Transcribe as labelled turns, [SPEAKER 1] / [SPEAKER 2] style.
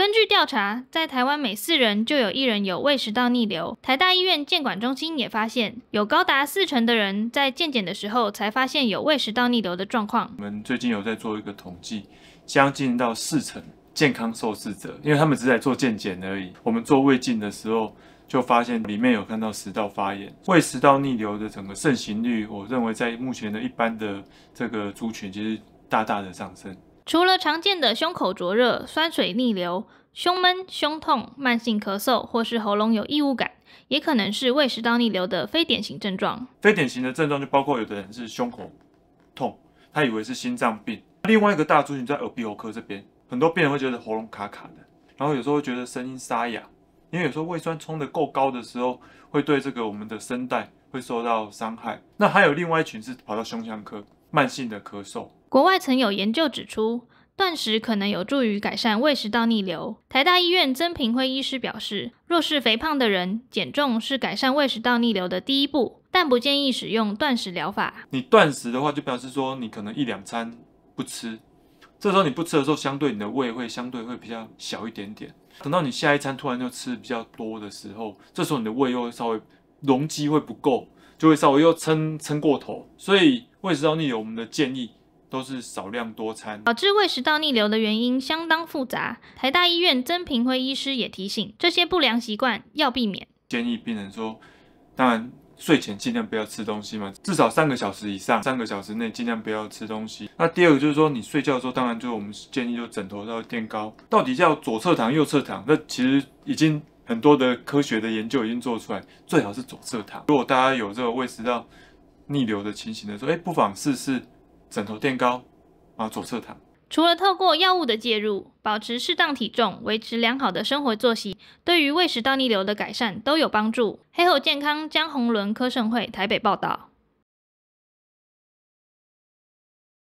[SPEAKER 1] 根据调查，在台湾每四人就有一人有胃食道逆流。台大医院健管中心也发现，有高达四成的人在健检的时候才发现有胃食道逆流的状况。我们
[SPEAKER 2] 最近有在做一个统计，将近到四成健康受试者，因为他们只在做健检而已。我们做胃镜的时候，就发现里面有看到食道发炎、胃食道逆流的整个盛行率，我认为在目前的一般的这个族群，其实大大的上升。
[SPEAKER 1] 除了常见的胸口灼热、酸水逆流、胸闷、胸痛、慢性咳嗽或是喉咙有异物感，也可能是胃食道逆流的非典型症状。
[SPEAKER 2] 非典型的症状就包括有的人是胸口痛，他以为是心脏病。另外一个大族群在耳鼻喉科这边，很多病人会觉得喉咙卡卡的，然后有时候觉得声音沙哑，因为有时候胃酸冲得够高的时候，会对这个我们的声带会受到伤害。那还有另外一群是跑到胸腔科，慢性的咳嗽。
[SPEAKER 1] 国外曾有研究指出，断食可能有助于改善胃食道逆流。台大医院曾平辉医师表示，若是肥胖的人，减重是改善胃食道逆流的第一步，但不建议使用断食疗法。
[SPEAKER 2] 你断食的话，就表示说你可能一两餐不吃，这时候你不吃的时候，相对你的胃会相对会比较小一点点。等到你下一餐突然就吃比较多的时候，这时候你的胃又稍微容积会不够，就会稍微又撑撑过头。所以胃食道逆流，我们的建议。都是少量多餐，导
[SPEAKER 1] 致胃食道逆流的原因相当复杂。台大医院曾平辉医师也提醒，这些不良习惯要避免。
[SPEAKER 2] 建议病人说，当然睡前尽量不要吃东西嘛，至少三个小时以上，三个小时内尽量不要吃东西。那第二个就是说，你睡觉的时候，当然就是我们建议就枕头要垫高。到底叫左侧躺、右侧躺？那其实已经很多的科学的研究已经做出来，最好是左侧躺。如果大家有这个胃食道逆流的情形的时候，哎，不妨试试。枕头垫高，啊，左侧躺。
[SPEAKER 1] 除了透过药物的介入，保持适当体重，维持良好的生活作息，对于胃食道逆流的改善都有帮助。黑喉健康，江宏伦、科盛会台北报道。